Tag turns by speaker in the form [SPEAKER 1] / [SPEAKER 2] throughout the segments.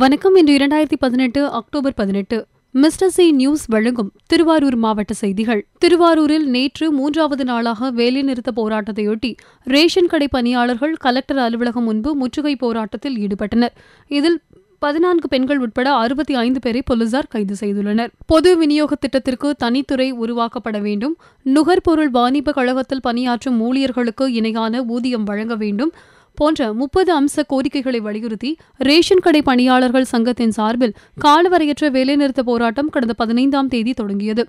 [SPEAKER 1] வணக்கம் இன்று இரண்டாயிரத்தி பதினெட்டு அக்டோபர் பதினெட்டு மிஸ்டர் சி நியூஸ் வழங்கும் திருவாரூர் மாவட்ட செய்திகள் திருவாரூரில் நேற்று மூன்றாவது நாளாக வேலைநிறுத்த போராட்டத்தையொட்டி ரேஷன் கடை பணியாளர்கள் கலெக்டர் அலுவலகம் முன்பு முற்றுகை போராட்டத்தில் ஈடுபட்டனர் இதில் பதினான்கு பெண்கள் உட்பட அறுபத்தி ஐந்து பேரை போலீசார் கைது செய்துள்ளனர் பொது விநியோக திட்டத்திற்கு தனித்துறை உருவாக்கப்பட வேண்டும் நுகர்பொருள் வாணிப கழகத்தில் பணியாற்றும் ஊழியர்களுக்கு இணையான ஊதியம் வழங்க வேண்டும் போன்ற முப்பது அம்ச கோரிக்கைகளை வலியுறுத்தி ரேஷன் கடை பணியாளர்கள் சங்கத்தின் சார்பில் காலவரையற்ற வேலைநிறுத்த போராட்டம் கடந்த பதினைந்தாம் தேதி தொடங்கியது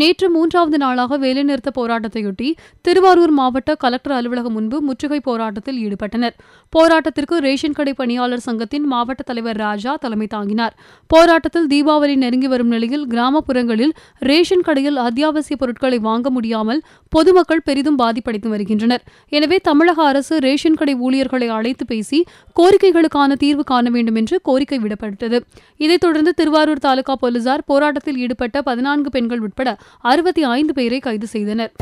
[SPEAKER 1] நேற்று மூன்றாவது நாளாக வேலைநிறுத்த போராட்டத்தையொட்டி திருவாரூர் மாவட்ட கலெக்டர் அலுவலகம் முன்பு முற்றுகை போராட்டத்தில் ஈடுபட்டனர் போராட்டத்திற்கு ரேஷன் கடை பணியாளர் சங்கத்தின் மாவட்ட தலைவர் ராஜா தலைமை தாங்கினார் போராட்டத்தில் தீபாவளி நெருங்கி வரும் நிலையில் கிராமப்புறங்களில் ரேஷன் கடையில் அத்தியாவசிய பொருட்களை வாங்க முடியாமல் பொதுமக்கள் பெரிதும் பாதிப்படைத்து வருகின்றனர் எனவே தமிழக அரசு ரேஷன் கடை ஊழியர்கள் அமைச்சர்களை அழைத்து பேசி கோரிக்கைகளுக்கான தீர்வு காண வேண்டும் என்று கோரிக்கை விடப்பட்டது இதைத் தொடர்ந்து திருவாரூர் தாலுகா போலீசார் போராட்டத்தில் ஈடுபட்ட பதினான்கு பெண்கள் உட்பட அறுபத்தி ஐந்து பேரை கைது செய்தனர்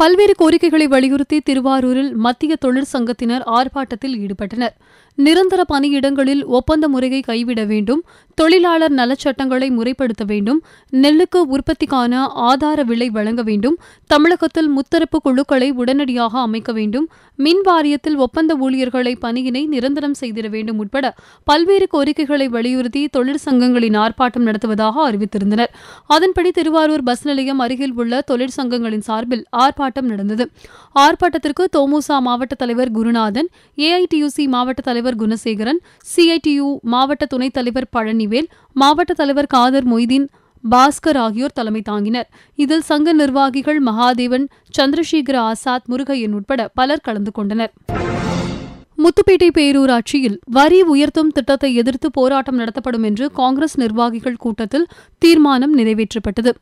[SPEAKER 1] பல்வேறு கோரிக்கைகளை வலியுறுத்தி திருவாரூரில் மத்திய தொழிற்சங்கத்தினர் ஆர்ப்பாட்டத்தில் ஈடுபட்டனர் நிரந்தர பணியிடங்களில் ஒப்பந்த முறையை கைவிட வேண்டும் தொழிலாளர் நலச்சட்டங்களை முறைப்படுத்த வேண்டும் நெல்லுக்கு உற்பத்திக்கான ஆதார விலை வழங்க வேண்டும் தமிழகத்தில் முத்தரப்பு குழுக்களை உடனடியாக அமைக்க வேண்டும் மின் வாரியத்தில் ஒப்பந்த ஊழியர்களை பணியினை நிரந்தரம் செய்திட வேண்டும் உட்பட பல்வேறு கோரிக்கைகளை வலியுறுத்தி தொழிற்சங்கங்களின் ஆர்ப்பாட்டம் நடத்துவதாக அறிவித்திருந்தனர் அதன்படி திருவாரூர் பஸ் நிலையம் அருகில் உள்ள தொழிற்சங்கங்களின் சார்பில் ஆர்ப்பாட்டம் நடந்தது ஆர்ப்பாட்டத்திற்கு தோமுசா மாவட்ட தலைவர் குருநாதன் ஏஐடியுசி மாவட்ட தலைவர் தலைவர் குணசேகரன் சிஐடியு மாவட்ட துணைத் தலைவர் பழனிவேல் மாவட்ட தலைவர் காதர் மொய்தீன் பாஸ்கர் ஆகியோர் தலைமை தாங்கினர் இதில் சங்க நிர்வாகிகள் மகாதேவன் சந்திரசேகர ஆசாத் முருகையன் உட்பட பலர் கலந்து கொண்டனர் முத்துப்பேட்டை பேரூராட்சியில் வரி உயர்த்தும் திட்டத்தை எதிர்த்து போராட்டம் நடத்தப்படும் என்று காங்கிரஸ் நிர்வாகிகள் கூட்டத்தில் தீர்மானம் நிறைவேற்றப்பட்டது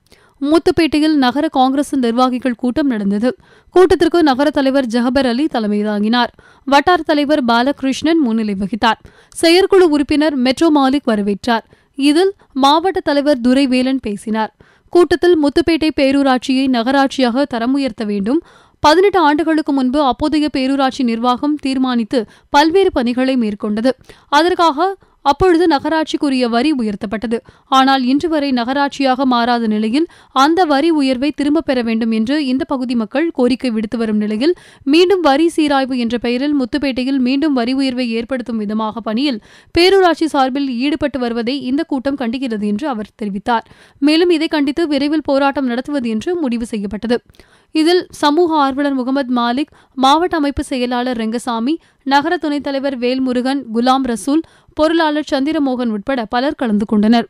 [SPEAKER 1] முத்துப்பேட்டையில் நகர காங்கிரஸ் நிர்வாகிகள் கூட்டம் நடந்தது கூட்டத்திற்கு நகர தலைவர் ஜஹபர் அலி தலைமை தாங்கினார் வட்டார தலைவர் பாலகிருஷ்ணன் முன்னிலை வகித்தார் செயற்குழு உறுப்பினர் மெட்ரோ மாலிக் வரவேற்றார் இதில் மாவட்ட தலைவர் துரைவேலன் பேசினார் கூட்டத்தில் முத்துப்பேட்டை பேரூராட்சியை நகராட்சியாக தரம் உயர்த்த வேண்டும் பதினெட்டு ஆண்டுகளுக்கு முன்பு அப்போதைய பேரூராட்சி நிர்வாகம் தீர்மானித்து பல்வேறு பணிகளை மேற்கொண்டது அதற்காக அப்பொழுது நகராட்சிக்குரிய வரி உயர்த்தப்பட்டது ஆனால் இன்று வரை நகராட்சியாக மாறாத நிலையில் அந்த வரி உயர்வை திரும்பப் பெற வேண்டும் என்று இந்த பகுதி மக்கள் கோரிக்கை விடுத்து வரும் நிலையில் மீண்டும் வரி சீராய்வு என்ற பெயரில் முத்துப்பேட்டையில் மீண்டும் வரி உயர்வை ஏற்படுத்தும் விதமாக பணியில் பேரூராட்சி சார்பில் ஈடுபட்டு வருவதை இந்த கூட்டம் கண்டிக்கிறது என்று அவர் தெரிவித்தார் மேலும் இதை கண்டித்து விரைவில் போராட்டம் நடத்துவது என்று முடிவு செய்யப்பட்டது இதில் சமூக ஆர்வலர் முகமது மாலிக் மாவட்ட அமைப்பு செயலாளர் ரெங்கசாமி நகர துணைத் தலைவர் வேல்முருகன் குலாம் ரசூல் பொருளாளர் சந்திரமோகன் உட்பட பலர் கலந்து கொண்டனர்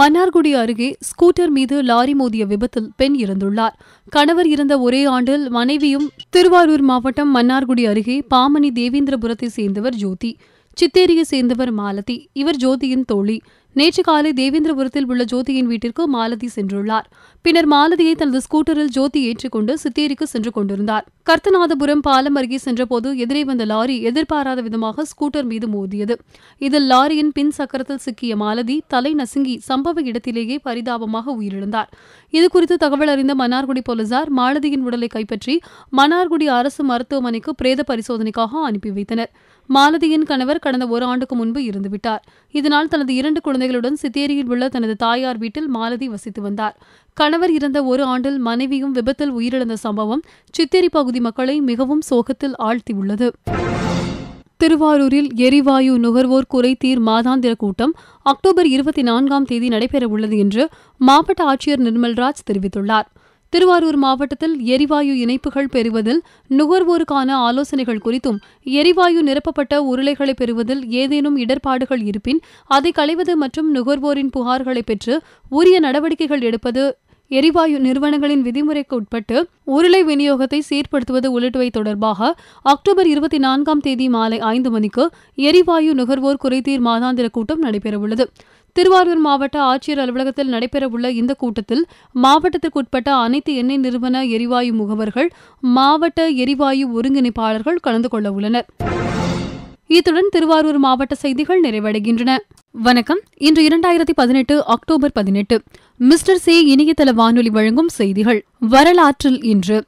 [SPEAKER 1] மன்னார்குடி அருகே ஸ்கூட்டர் மீது லாரி மோதிய விபத்தில் பெண் இறந்துள்ளார் கணவர் இருந்த ஒரே ஆண்டில் மனைவியும் திருவாரூர் மாவட்டம் மன்னார்குடி அருகே பாமணி தேவேந்திரபுரத்தை சேர்ந்தவர் ஜோதி சித்தேரியை சேர்ந்தவர் மாலதி இவர் ஜோதியின் தோழி நேற்று காலை தேவேந்திரபுரத்தில் உள்ள ஜோதியின் வீட்டிற்கு மாலதி சென்றுள்ளார் பின்னர் மாலதியை தனது ஸ்கூட்டரில் ஜோதி ஏற்றுக்கொண்டு சித்தேரிக்கு சென்று கொண்டிருந்தார் கர்த்தநாதபுரம் பாலம் அருகே சென்றபோது எதிரே வந்த லாரி எதிர்பாராத விதமாக ஸ்கூட்டர் மீது மோதியது இதில் லாரியின் பின் சக்கரத்தில் சிக்கிய மாலதி தலை நசுங்கி சம்பவ இடத்திலேயே பரிதாபமாக உயிரிழந்தார் இதுகுறித்து தகவல் அறிந்த மன்னார்குடி போலீசார் மாலதியின் உடலை கைப்பற்றி மன்னார்குடி அரசு மருத்துவமனைக்கு பிரேத பரிசோதனைக்காக அனுப்பி வைத்தனர் மாலதியின் கணவர் கடந்த ஒரு ஆண்டுக்கு முன்பு இருந்துவிட்டார் இதனால் தனது இரண்டு குழந்தை குழந்தைகளுடன் சித்தேரியில் உள்ள தனது தாயார் வீட்டில் மாலதி வசித்து வந்தார் கணவர் இறந்த ஒரு ஆண்டில் மனைவியும் விபத்தில் உயிரிழந்த சம்பவம் சித்தேரி பகுதி மக்களை மிகவும் சோகத்தில் ஆழ்த்தியுள்ளது திருவாரூரில் எரிவாயு நுகர்வோர் குறைதீர் மாதாந்திர கூட்டம் அக்டோபர் இருபத்தி நான்காம் தேதி நடைபெறவுள்ளது என்று மாவட்ட ஆட்சியர் நிர்மல்ராஜ் தெரிவித்துள்ளார் திருவாரூர் மாவட்டத்தில் எரிவாயு இணைப்புகள் பெறுவதில் நுகர்வோருக்கான ஆலோசனைகள் குறித்தும் எரிவாயு நிரப்பப்பட்ட உருளைகளை பெறுவதில் ஏதேனும் இடர்பாடுகள் இருப்பின் அதை களைவது மற்றும் நுகர்வோரின் புகார்களை பெற்று உரிய நடவடிக்கைகள் எடுப்பது எரிவாயு நிறுவனங்களின் விதிமுறைக்கு உட்பட்டு உருளை விநியோகத்தை சீர்படுத்துவது உள்ளிட்டவை தொடர்பாக அக்டோபர் இருபத்தி நான்காம் தேதி மாலை ஐந்து மணிக்கு எரிவாயு நுகர்வோர் குறைதீர் மாதாந்திர கூட்டம் நடைபெறவுள்ளது திருவாரூர் மாவட்ட ஆட்சியர் அலுவலகத்தில் நடைபெறவுள்ள இந்த கூட்டத்தில் மாவட்டத்திற்குட்பட்ட அனைத்து எண்ணெய் நிறுவன எரிவாயு முகவர்கள் மாவட்ட எரிவாயு ஒருங்கிணைப்பாளர்கள் கலந்து கொள்ள உள்ளனர் இத்துடன் திருவாரூர் மாவட்ட செய்திகள் நிறைவடைகின்றன வணக்கம் இன்று இரண்டாயிரத்தி பதினெட்டு அக்டோபர் பதினெட்டு மிஸ்டர் சி இணையதள வானொலி வழங்கும் செய்திகள் வரலாற்றில் இன்று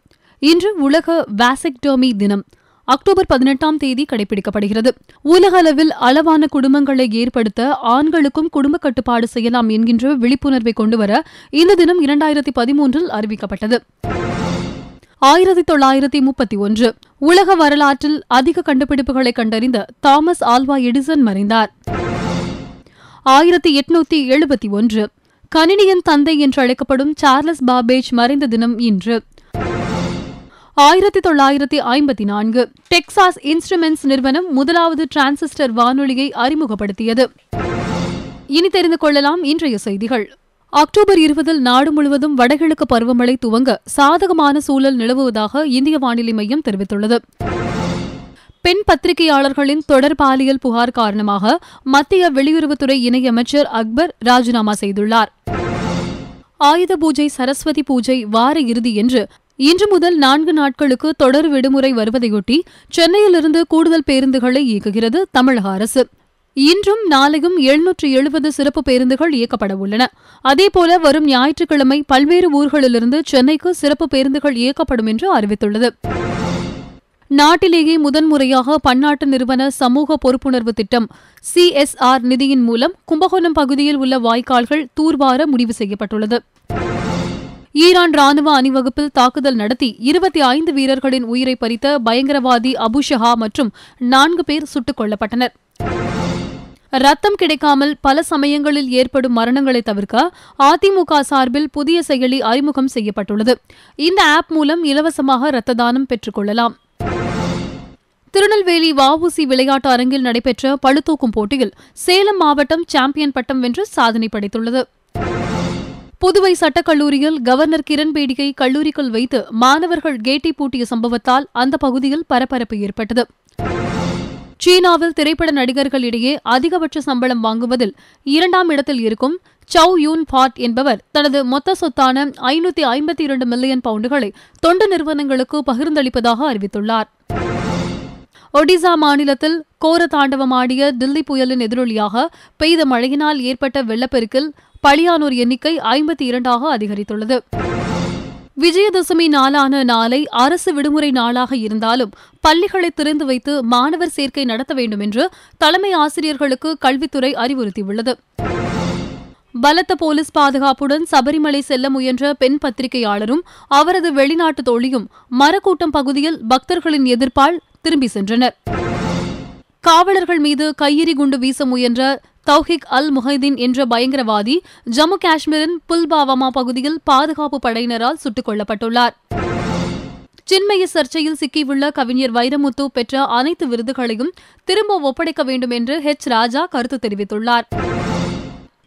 [SPEAKER 1] இன்று உலக வாசெக்டோமி தினம் அக்டோபர் பதினெட்டாம் தேதி கடைபிடிக்கப்படுகிறது உலக அளவில் அளவான குடும்பங்களை ஏற்படுத்த ஆண்களுக்கும் குடும்ப கட்டுப்பாடு செய்யலாம் என்கின்ற விழிப்புணர்வை கொண்டுவர இந்த தினம் இரண்டாயிரத்தி பதிமூன்றில் அறிவிக்கப்பட்டது ஆயிரத்தி தொள்ளாயிரத்தி முப்பத்தி ஒன்று உலக வரலாற்றில் அதிக கண்டுபிடிப்புகளை கண்டறிந்த தாமஸ் ஆல்வா எடிசன் மறைந்தார் ஆயிரத்தி எட்நூத்தி எழுபத்தி ஒன்று கணினியின் தந்தை என்று அழைக்கப்படும் சார்லஸ் பாபேஜ் மறைந்த தினம் இன்று ஆயிரத்தி தொள்ளாயிரத்தி ஐம்பத்தி நான்கு டெக்சாஸ் இன்ஸ்ட்ருமெண்ட்ஸ் நிறுவனம் முதலாவது டிரான்சிஸ்டர் வானொலியை அறிமுகப்படுத்தியது இனி தெரிந்து கொள்ளலாம் இன்றைய செய்திகள் அக்டோபர் இருபதில் நாடு முழுவதும் வடகிழக்கு பருவமழை துவங்க சாதகமான சூழல் நிலவுவதாக இந்திய வானிலை மையம் தெரிவித்துள்ளது பெண் பத்திரிகையாளர்களின் தொடர் பாலியல் புகார் காரணமாக மத்திய வெளியுறவுத்துறை இணையமைச்சர் அக்பர் ராஜினாமா செய்துள்ளார் ஆயுத பூஜை சரஸ்வதி பூஜை வார இறுதி என்று இன்று முதல் நான்கு நாட்களுக்கு தொடர் விடுமுறை வருவதையொட்டி சென்னையிலிருந்து கூடுதல் பேருந்துகளை இயக்குகிறது தமிழக அரசு இன்றும் நாளையும் எழுநூற்று எழுபது சிறப்பு பேருந்துகள் இயக்கப்பட உள்ளன அதேபோல வரும் ஞாயிற்றுக்கிழமை பல்வேறு ஊர்களிலிருந்து சென்னைக்கு சிறப்பு பேருந்துகள் இயக்கப்படும் என்று அறிவித்துள்ளது நாட்டிலேயே முதன்முறையாக பன்னாட்டு நிறுவன சமூக பொறுப்புணர்வு திட்டம் சிஎஸ்ஆர் நிதியின் மூலம் கும்பகோணம் பகுதியில் உள்ள வாய்க்கால்கள் தூர்வார முடிவு செய்யப்பட்டுள்ளது ஈரான் ராணுவ அணிவகுப்பில் தாக்குதல் நடத்தி இருபத்தி ஐந்து வீரர்களின் உயிரை பறித்த பயங்கரவாதி அபுஷஹா மற்றும் நான்கு பேர் சுட்டுக் கொல்லப்பட்டனர் ரத்தம் கிடைக்காமல் பல சமயங்களில் ஏற்படும் மரணங்களை தவிர்க்க அதிமுக சார்பில் புதிய செயலி அறிமுகம் செய்யப்பட்டுள்ளது இந்த ஆப் மூலம் இலவசமாக ரத்த தானம் பெற்றுக்கொள்ளலாம் திருநெல்வேலி வஉசி விளையாட்டு அரங்கில் நடைபெற்ற பளுதூக்கும் போட்டியில் சேலம் மாவட்டம் சாம்பியன் பட்டம் வென்று சாதனை படைத்துள்ளது புதுவை சட்டக்கல்லூரியில் கவர்னர் கிரண்பேடியை கல்லூரிக்குள் வைத்து மாணவர்கள் கேட்டி பூட்டிய சம்பவத்தால் அந்த பகுதியில் பரபரப்பு ஏற்பட்டது சீனாவில் திரைப்பட நடிகர்களிடையே அதிகபட்ச சம்பளம் வாங்குவதில் இரண்டாம் இடத்தில் இருக்கும் சவ் யூன் பாட் என்பவர் தனது மொத்த சொத்தான ஐநூத்தி ஐம்பத்தி இரண்டு மில்லியன் பவுண்டுகளை தொண்டு நிறுவனங்களுக்கு பகிர்ந்தளிப்பதாக அறிவித்துள்ளார் ஒடிசா மாநிலத்தில் கோர தாண்டவமாடிய தில்லி புயலின் எதிரொலியாக பெய்த மழையினால் ஏற்பட்ட வெள்ளப்பெருக்கில் பலியானோர் எண்ணிக்கை ஐம்பத்தி இரண்டாக அதிகரித்துள்ளது விஜயதசமி நாளான நாளை அரசு விடுமுறை நாளாக இருந்தாலும் பள்ளிகளை திறந்து வைத்து மாணவர் சேர்க்கை நடத்த வேண்டும் என்று தலைமை ஆசிரியர்களுக்கு கல்வித்துறை அறிவுறுத்தியுள்ளது பலத்த போலீஸ் பாதுகாப்புடன் சபரிமலை செல்ல முயன்ற பெண் பத்திரிகையாளரும் அவரது வெளிநாட்டு தோழியும் மரக்கூட்டம் பகுதியில் பக்தர்களின் எதிர்ப்பால் திரும்பி சென்றனர் காவலர்கள் மீது கையெறி குண்டு வீச முயன்ற தௌஹிக் அல் முஹைதீன் என்ற பயங்கரவாதி ஜம்மு காஷ்மீரின் புல்பாவமா பகுதியில் பாதுகாப்பு படையினரால் சுட்டுக் கொல்லப்பட்டுள்ளார் சின்மய சர்ச்சையில் சிக்கியுள்ள கவிஞர் வைரமுத்து பெற்ற அனைத்து விருதுகளையும் திரும்ப ஒப்படைக்க வேண்டும் என்று ஹெச் ராஜா கருத்து தெரிவித்துள்ளார்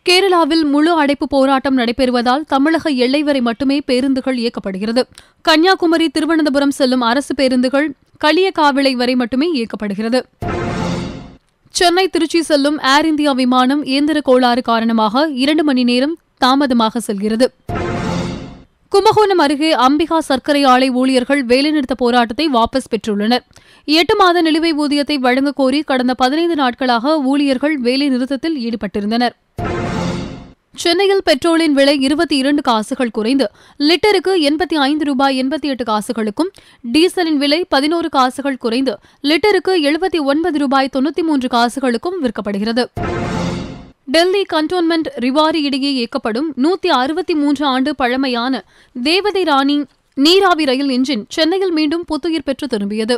[SPEAKER 1] கேரளாவில் முழு அடைப்பு போராட்டம் நடைபெறுவதால் தமிழக எல்லை வரை மட்டுமே பேருந்துகள் இயக்கப்படுகிறது கன்னியாகுமரி திருவனந்தபுரம் செல்லும் அரசு பேருந்துகள் களியக்காவிளை வரை மட்டுமே இயக்கப்படுகிறது சென்னை திருச்சி செல்லும் ஏர் இந்தியா விமானம் இயந்திர கோளாறு காரணமாக இரண்டு மணி நேரம் தாமதமாக செல்கிறது கும்பகோணம் அருகே அம்பிகா சர்க்கரை ஆலை ஊழியர்கள் வேலைநிறுத்த போராட்டத்தை வாபஸ் பெற்றுள்ளனர் எட்டு மாத நிலுவை ஊதியத்தை வழங்க கோரி கடந்த பதினைந்து நாட்களாக ஊழியர்கள் வேலை நிறுத்தத்தில் ஈடுபட்டிருந்தனர் சென்னையில் பெட்ரோலின் விலை இருபத்தி இரண்டு காசுகள் குறைந்து லிட்டருக்கு எண்பத்தி ஐந்து ரூபாய் எண்பத்தி எட்டு காசுகளுக்கும் டீசலின் விலை பதினோரு காசுகள் குறைந்து லிட்டருக்கு எழுபத்தி ஒன்பது ரூபாய் தொண்ணூற்றி மூன்று காசுகளுக்கும் விற்கப்படுகிறது டெல்லி கண்டோன்மெண்ட் ரிவாரி இடையே இயக்கப்படும் நூத்தி அறுபத்தி மூன்று ஆண்டு பழமையான தேவதை ராணி நீராவி ரயில் இன்ஜின் சென்னையில் மீண்டும் புத்துயிர் பெற்று திரும்பியது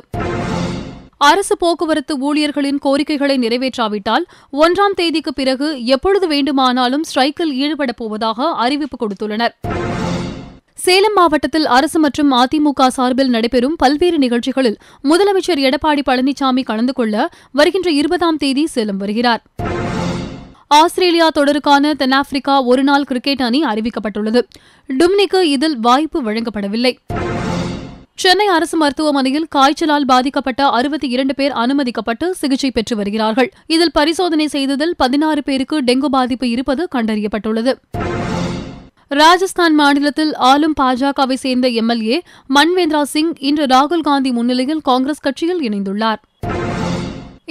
[SPEAKER 1] அரசு போக்குவரத்து ஊழியர்களின் கோரிக்கைகளை நிறைவேற்றாவிட்டால் ஒன்றாம் தேதிக்கு பிறகு எப்பொழுது வேண்டுமானாலும் ஸ்ட்ரைக்கில் ஈடுபடப் போவதாக அறிவிப்பு கொடுத்துள்ளனர் சேலம் மாவட்டத்தில் அரசு மற்றும் அதிமுக சார்பில் நடைபெறும் பல்வேறு நிகழ்ச்சிகளில் முதலமைச்சர் எடப்பாடி பழனிசாமி கலந்து கொள்ள வருகின்ற இருபதாம் தேதி சேலம் வருகிறார் ஆஸ்திரேலியா தொடருக்கான தென்னாப்பிரிக்கா ஒருநாள் கிரிக்கெட் அணி அறிவிக்கப்பட்டுள்ளது டும்னிக்கு இதில் வாய்ப்பு வழங்கப்படவில்லை சென்னை அரசு மருத்துவமனையில் காய்ச்சலால் பாதிக்கப்பட்ட அறுபத்தி இரண்டு பேர் அனுமதிக்கப்பட்டு சிகிச்சை பெற்று வருகிறார்கள் இதில் பரிசோதனை செய்ததில் பதினாறு பேருக்கு டெங்கு பாதிப்பு இருப்பது கண்டறியப்பட்டுள்ளது ராஜஸ்தான் மாநிலத்தில் ஆளும் பாஜகவை சேர்ந்த எம்எல்ஏ மன்வேந்திரா சிங் இன்று ராகுல் காந்தி முன்னிலையில் காங்கிரஸ் கட்சியில் இணைந்துள்ளாா்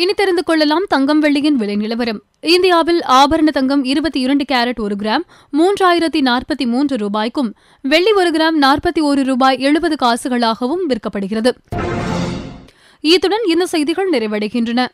[SPEAKER 1] இனி தெரிந்து கொள்ளலாம் தங்கம் வெள்ளியின் விலை நிலவரம் இந்தியாவில் ஆபரண தங்கம் இருபத்தி இரண்டு கேரட் ஒரு கிராம் மூன்றாயிரத்தி நாற்பத்தி மூன்று ரூபாய்க்கும் வெள்ளி ஒரு கிராம் நாற்பத்தி ஒரு ரூபாய் எழுபது காசுகளாகவும் விற்கப்படுகிறது இத்துடன் இந்த செய்திகள் நிறைவடைகின்றன